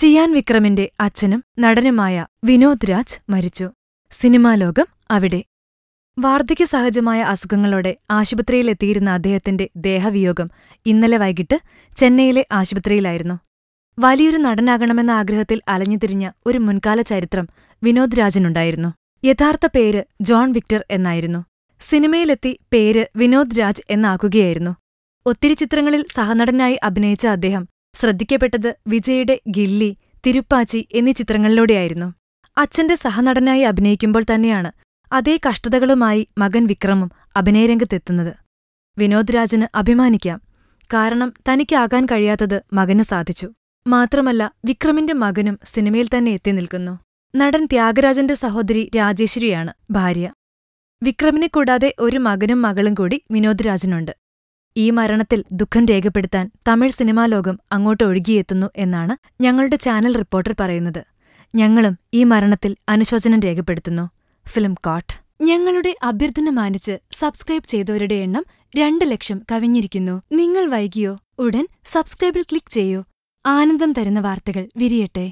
ചിയാൻ വിക്രമിന്റെ അച്ഛനും നടനുമായ വിനോദ് രാജ് മരിച്ചു സിനിമാ ലോകം അവിടെ വാർദ്ധക്യ സഹജമായ അസുഖങ്ങളോടെ ആശുപത്രിയിലെത്തിയിരുന്ന അദ്ദേഹത്തിന്റെ ദേഹവിയോഗം ഇന്നലെ വൈകിട്ട് ചെന്നൈയിലെ ആശുപത്രിയിലായിരുന്നു വലിയൊരു നടനാകണമെന്ന ആഗ്രഹത്തിൽ അലഞ്ഞുതിരിഞ്ഞ ഒരു മുൻകാല ചരിത്രം വിനോദ് രാജിനുണ്ടായിരുന്നു യഥാർത്ഥ പേര് ജോൺ വിക്ടർ എന്നായിരുന്നു സിനിമയിലെത്തി പേര് വിനോദ് രാജ് എന്നാക്കുകയായിരുന്നു ഒത്തിരി ചിത്രങ്ങളിൽ സഹനടനായി അഭിനയിച്ച അദ്ദേഹം ശ്രദ്ധിക്കപ്പെട്ടത് വിജയുടെ ഗില്ലി തിരുപ്പാച്ചി എന്നീ ചിത്രങ്ങളിലൂടെയായിരുന്നു അച്ഛന്റെ സഹനടനായി അഭിനയിക്കുമ്പോൾ തന്നെയാണ് അതേ കഷ്ടതകളുമായി മകൻ വിക്രമും അഭിനയരംഗത്തെത്തുന്നത് വിനോദ് രാജന് അഭിമാനിക്കാം കാരണം തനിക്കാകാൻ കഴിയാത്തത് മകന് സാധിച്ചു മാത്രമല്ല വിക്രമിന്റെ മകനും സിനിമയിൽ തന്നെ എത്തി നിൽക്കുന്നു നടൻ ത്യാഗരാജന്റെ സഹോദരി രാജേശ്വരിയാണ് ഭാര്യ വിക്രമിനെ കൂടാതെ ഒരു മകനും മകളും കൂടി വിനോദ് രാജനുണ്ട് ഈ മരണത്തിൽ ദുഃഖം രേഖപ്പെടുത്താൻ തമിഴ് സിനിമാ ലോകം അങ്ങോട്ട് ഒഴുകിയെത്തുന്നു എന്നാണ് ഞങ്ങളുടെ ചാനൽ റിപ്പോർട്ടർ പറയുന്നത് ഞങ്ങളും ഈ മരണത്തിൽ അനുശോചനം രേഖപ്പെടുത്തുന്നു ഫിലിം കോട്ട് ഞങ്ങളുടെ അഭ്യർത്ഥന മാനിച്ച് സബ്സ്ക്രൈബ് ചെയ്തവരുടെ എണ്ണം രണ്ട് ലക്ഷം കവിഞ്ഞിരിക്കുന്നു നിങ്ങൾ വൈകിയോ ഉടൻ സബ്സ്ക്രൈബിൽ ക്ലിക്ക് ചെയ്യൂ ആനന്ദം തരുന്ന വാർത്തകൾ വിരിയട്ടെ